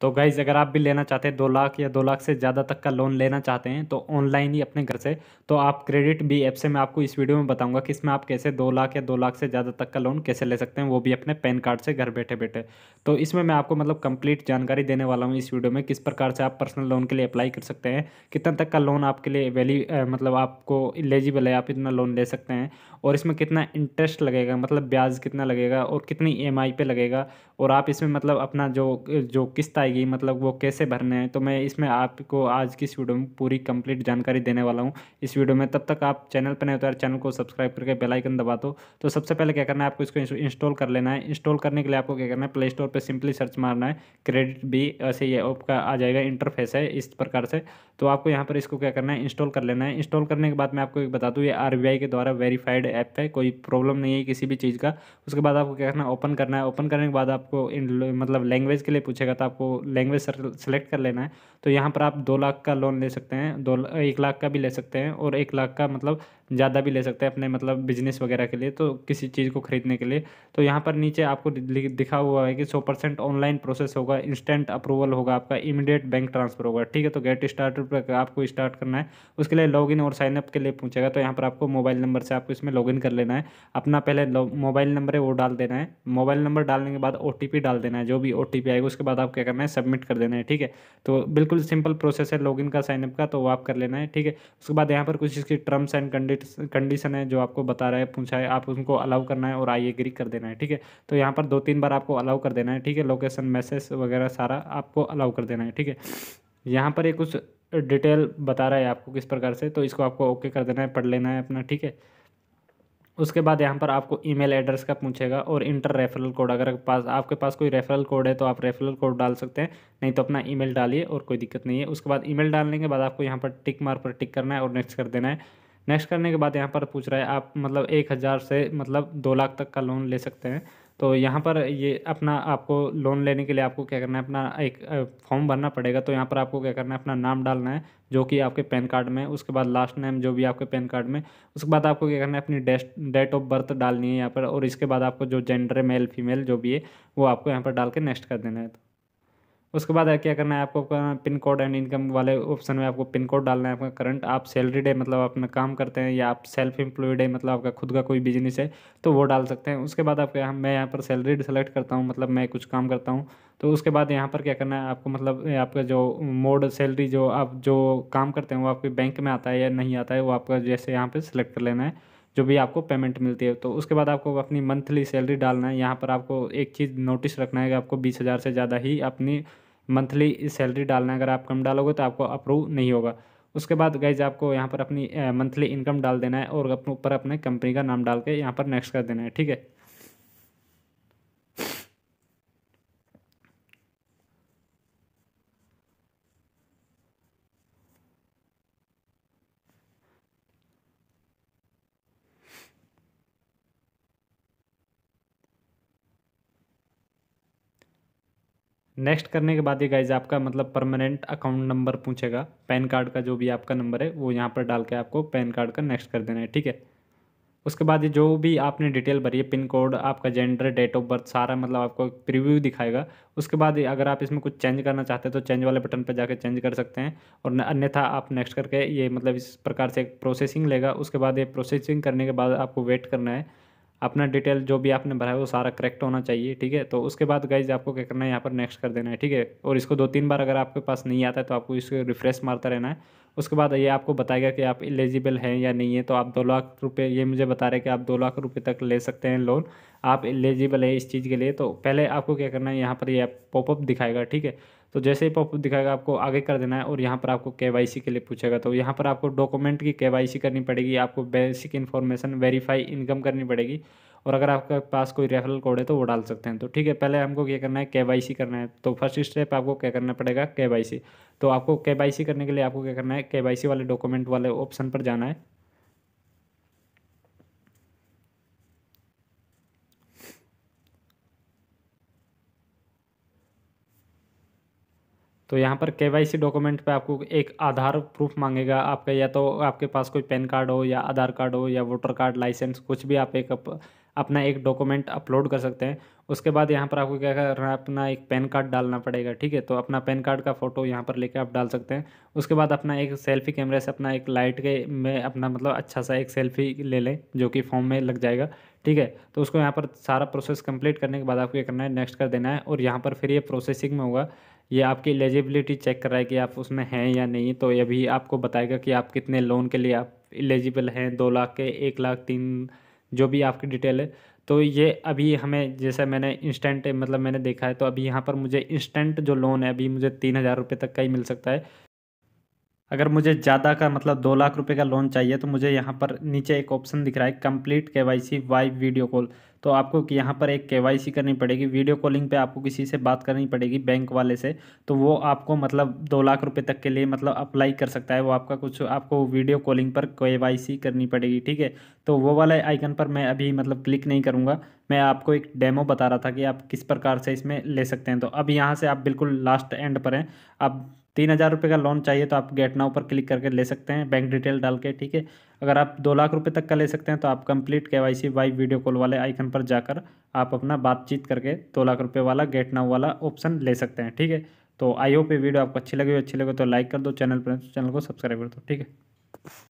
तो गाइज़ अगर आप भी लेना चाहते हैं दो लाख या दो लाख से ज़्यादा तक का लोन लेना चाहते हैं तो ऑनलाइन ही अपने घर से तो आप क्रेडिट भी ऐप से मैं आपको इस वीडियो में बताऊंगा कि इसमें आप कैसे दो लाख या दो लाख से ज़्यादा तक का लोन कैसे ले सकते हैं वो भी अपने पैन कार्ड से घर बैठे बैठे तो इसमें मैं आपको मतलब कंप्लीट जानकारी देने वाला हूँ इस वीडियो में किस प्रकार से आप पर्सनल लोन के लिए अप्लाई कर सकते हैं कितना तक का लोन आपके लिए वैली मतलब आपको एलिजिबल है आप इतना लोन ले सकते हैं और इसमें कितना इंटरेस्ट लगेगा मतलब ब्याज कितना लगेगा और कितनी ई e पर लगेगा और आप इसमें मतलब अपना जो जो किस्त आएगी मतलब वो कैसे भरने हैं तो मैं इसमें आपको आज की इस वीडियो में पूरी कंप्लीट जानकारी देने वाला हूँ इस वीडियो में तब तक आप चैनल पर नहीं उतार तो चैनल को सब्सक्राइब करके बेलाइकन दबा दो तो सबसे पहले क्या करना है आपको इसको इंस्टॉल कर लेना है इंस्टॉल करने के लिए आपको क्या करना है प्ले स्टोर पर सिंपली सर्च मारना है क्रेडिट भी ऐसे ये आपका आ जाएगा इंटरफेस है इस प्रकार से तो आपको यहाँ पर इसको क्या करना है इंस्टॉल कर लेना है इंस्टॉल करने के बाद मैं आपको बता दूँ ये आर के द्वारा वेरीफाइड ऐप है कोई प्रॉब्लम नहीं है किसी भी चीज़ का उसके बाद आपको क्या करना है ओपन करना है ओपन करने के बाद आपको इन मतलब लैंग्वेज के लिए पूछेगा तो आपको लैंग्वेज सेलेक्ट कर लेना है तो यहाँ पर आप दो लाख का लोन ले सकते हैं दो एक लाख का भी ले सकते हैं और एक लाख का मतलब ज़्यादा भी ले सकते हैं अपने मतलब बिजनेस वगैरह के लिए तो किसी चीज़ को खरीदने के लिए तो यहाँ पर नीचे आपको दिखा हुआ है कि सौ परसेंट ऑनलाइन प्रोसेस होगा इंस्टेंट अप्रूवल होगा आपका इमीडिएट बैंक ट्रांसफर होगा ठीक है तो गेट स्टार्ट पर आपको स्टार्ट करना है उसके लिए लॉग और साइनअप के लिए पूछेगा तो यहाँ पर आपको मोबाइल नंबर से आपको इसमें लॉग कर लेना है अपना पहले मोबाइल नंबर है वो डाल देना है मोबाइल नंबर डालने के बाद ओ डाल देना है जो भी ओ आएगा उसके बाद आप क्या करना है सबमिट कर देना है ठीक है तो बिल्कुल सिंपल प्रोसेस है लॉग का साइनअप का तो वो आप कर लेना है ठीक है उसके बाद यहाँ पर कुछ इसकी टर्म्स एंड कंडीशन कंडीशन है जो आपको बता रहा है पूछा है आप उनको अलाउ करना है और आई एग्री कर देना है ठीक है तो यहाँ पर दो तीन बार आपको अलाउ कर देना है ठीक है लोकेशन मैसेज वगैरह सारा आपको अलाउ कर देना है ठीक है यहाँ पर ये कुछ डिटेल बता रहा है आपको किस प्रकार से तो इसको आपको ओके कर देना है पढ़ लेना है अपना ठीक है उसके बाद यहाँ पर आपको ईमेल एड्रेस का पूछेगा और इंटर रेफरल कोड अगर पास आपके पास कोई रेफरल कोड है तो आप रेफरल कोड डाल सकते हैं नहीं तो अपना ईमेल डालिए और कोई दिक्कत नहीं है उसके बाद ईमेल डालने के बाद आपको यहाँ पर टिक मार पर टिक करना है और नेक्स्ट कर देना है नेक्स्ट करने के बाद यहाँ पर पूछ रहा है आप मतलब एक हज़ार से मतलब दो लाख तक का लोन ले सकते हैं तो यहाँ पर ये अपना आपको लोन लेने के लिए आपको क्या करना है अपना एक फॉर्म भरना पड़ेगा तो यहाँ पर आपको क्या करना है अपना नाम डालना है जो कि आपके पैन कार्ड में उसके बाद लास्ट नेम जो भी आपके पैन कार्ड में उसके बाद आपको क्या करना है अपनी डेस्ट डेट ऑफ बर्थ डालनी है यहाँ पर और इसके बाद आपको जो जेंडर है मेल फीमेल जो भी है वो आपको यहाँ पर डाल के नेक्स्ट कर देना है उसके बाद क्या करना है आपको पिन कोड एंड इनकम वाले ऑप्शन में आपको पिन कोड डालना है आपका करंट आप सैलरी डे मतलब आप काम करते हैं या आप सेल्फ एम्प्लॉयड है मतलब आपका खुद का कोई बिजनेस है तो वो डाल सकते हैं उसके बाद आप मैं यहाँ पर सैलरी सेलेक्ट करता हूँ मतलब मैं कुछ काम करता हूँ तो उसके बाद यहाँ पर क्या करना है आपको मतलब आपका जो मोड सैलरी जो आप जो काम करते हैं वो आपके बैंक में आता है या नहीं आता है वो आपका जैसे यहाँ पर सेलेक्ट कर लेना है जो भी आपको पेमेंट मिलती है तो उसके बाद आपको अपनी मंथली सैलरी डालना है यहाँ पर आपको एक चीज़ नोटिस रखना है कि आपको बीस हज़ार से ज़्यादा ही अपनी मंथली सैलरी डालना है अगर आप कम डालोगे तो आपको अप्रूव नहीं होगा उसके बाद गाइज आपको यहाँ पर अपनी मंथली इनकम डाल देना है और अपने ऊपर अपने कंपनी का नाम डाल के यहाँ पर नेक्स्ट कर देना है ठीक है नेक्स्ट करने के बाद ये गाइज आपका मतलब परमानेंट अकाउंट नंबर पूछेगा पैन कार्ड का जो भी आपका नंबर है वो यहाँ पर डाल के आपको पैन कार्ड का नेक्स्ट कर देना है ठीक है उसके बाद ये जो भी आपने डिटेल भरी है पिन कोड आपका जेंडर डेट ऑफ बर्थ सारा मतलब आपको प्रीव्यू दिखाएगा उसके बाद अगर आप इसमें कुछ चेंज करना चाहते हैं तो चेंज वाले बटन पर जाकर चेंज कर सकते हैं और अन्यथा आप नेक्स्ट करके ये मतलब इस प्रकार से एक प्रोसेसिंग लेगा उसके बाद ये प्रोसेसिंग करने के बाद आपको वेट करना है अपना डिटेल जो भी आपने भरा है वो सारा करेक्ट होना चाहिए ठीक है तो उसके बाद गाइज आपको क्या करना है यहाँ पर नेक्स्ट कर देना है ठीक है और इसको दो तीन बार अगर आपके पास नहीं आता है तो आपको इसको रिफ्रेश मारता रहना है उसके बाद ये आपको बताएगा कि आप एलिजिबल हैं या नहीं है तो आप दो लाख रुपये ये मुझे बता रहे कि आप दो लाख रुपये तक ले सकते हैं लोन आप एलिजिबल है इस चीज़ के लिए तो पहले आपको क्या करना है यहाँ पर ये यह पॉपअप दिखाएगा ठीक है तो जैसे ही पॉपअप दिखाएगा आपको आगे कर देना है और यहाँ पर आपको के के लिए पूछेगा तो यहाँ पर आपको डॉक्यूमेंट की के करनी पड़ेगी आपको बेसिक इन्फॉर्मेशन वेरीफाई इनकम करनी पड़ेगी और अगर आपके पास कोई रेफरल कोड है तो वो डाल सकते हैं तो ठीक है पहले हमको क्या करना है के करना है तो फर्स्ट स्टेप आपको क्या करना पड़ेगा के तो आपको के करने के लिए आपको क्या करना है के वाले डॉक्यूमेंट वाले ऑप्शन पर जाना है तो यहाँ पर के डॉक्यूमेंट पे आपको एक आधार प्रूफ मांगेगा आपका या तो आपके पास कोई पैन कार्ड हो या आधार कार्ड हो या वोटर कार्ड लाइसेंस कुछ भी आप एक अप, अपना एक डॉक्यूमेंट अपलोड कर सकते हैं उसके बाद यहाँ पर आपको क्या करना है अपना एक पैन कार्ड डालना पड़ेगा ठीक है तो अपना पैन कार्ड का फ़ोटो यहाँ पर लेकर आप डाल सकते हैं उसके बाद अपना एक सेल्फी कैमरे से अपना एक लाइट के में अपना मतलब अच्छा सा एक सेल्फी ले लें जो कि फॉर्म में लग जाएगा ठीक है तो उसको यहाँ पर सारा प्रोसेस कंप्लीट करने के बाद आपको क्या करना है नेक्स्ट कर देना है और यहाँ पर फिर ये प्रोसेसिंग में होगा ये आपकी एलिजिबिलिटी चेक कर रहा है कि आप उसमें हैं या नहीं तो ये भी आपको बताएगा कि आप कितने लोन के लिए आप एलिजिबल हैं दो लाख के एक लाख तीन जो भी आपकी डिटेल है तो ये अभी हमें जैसे मैंने इंस्टेंट मतलब मैंने देखा है तो अभी यहाँ पर मुझे इंस्टेंट जो लोन है अभी मुझे तीन हज़ार रुपये तक का ही मिल सकता है अगर मुझे ज़्यादा का मतलब दो लाख रुपए का लोन चाहिए तो मुझे यहाँ पर नीचे एक ऑप्शन दिख रहा है complete K Y C by video call तो आपको यहाँ पर एक के वाई सी करनी पड़ेगी वीडियो कॉलिंग पे आपको किसी से बात करनी पड़ेगी बैंक वाले से तो वो आपको मतलब दो लाख रुपए तक के लिए मतलब अप्लाई कर सकता है वो आपका कुछ आपको वीडियो कॉलिंग पर के वाई सी करनी पड़ेगी ठीक है तो वो वाला आइकन पर मैं अभी मतलब क्लिक नहीं करूँगा मैं आपको एक डेमो बता रहा था कि आप किस प्रकार से इसमें ले सकते हैं तो अब यहाँ से आप बिल्कुल लास्ट एंड पर हैं आप तीन हज़ार रुपये का लोन चाहिए तो आप गेट नाउ पर क्लिक करके ले सकते हैं बैंक डिटेल डाल के ठीक है अगर आप दो लाख रुपये तक का ले सकते हैं तो आप complete K Y C by video call वाले आइकन पर जाकर आप अपना बातचीत करके दो लाख रुपये वाला गेट नाउ वाला ऑप्शन ले सकते हैं ठीक है तो आई होप ये वीडियो आपको अच्छी लगी हो अच्छी लगे तो लाइक कर दो चैनल पर चैनल तो को सब्सक्राइब कर दो ठीक है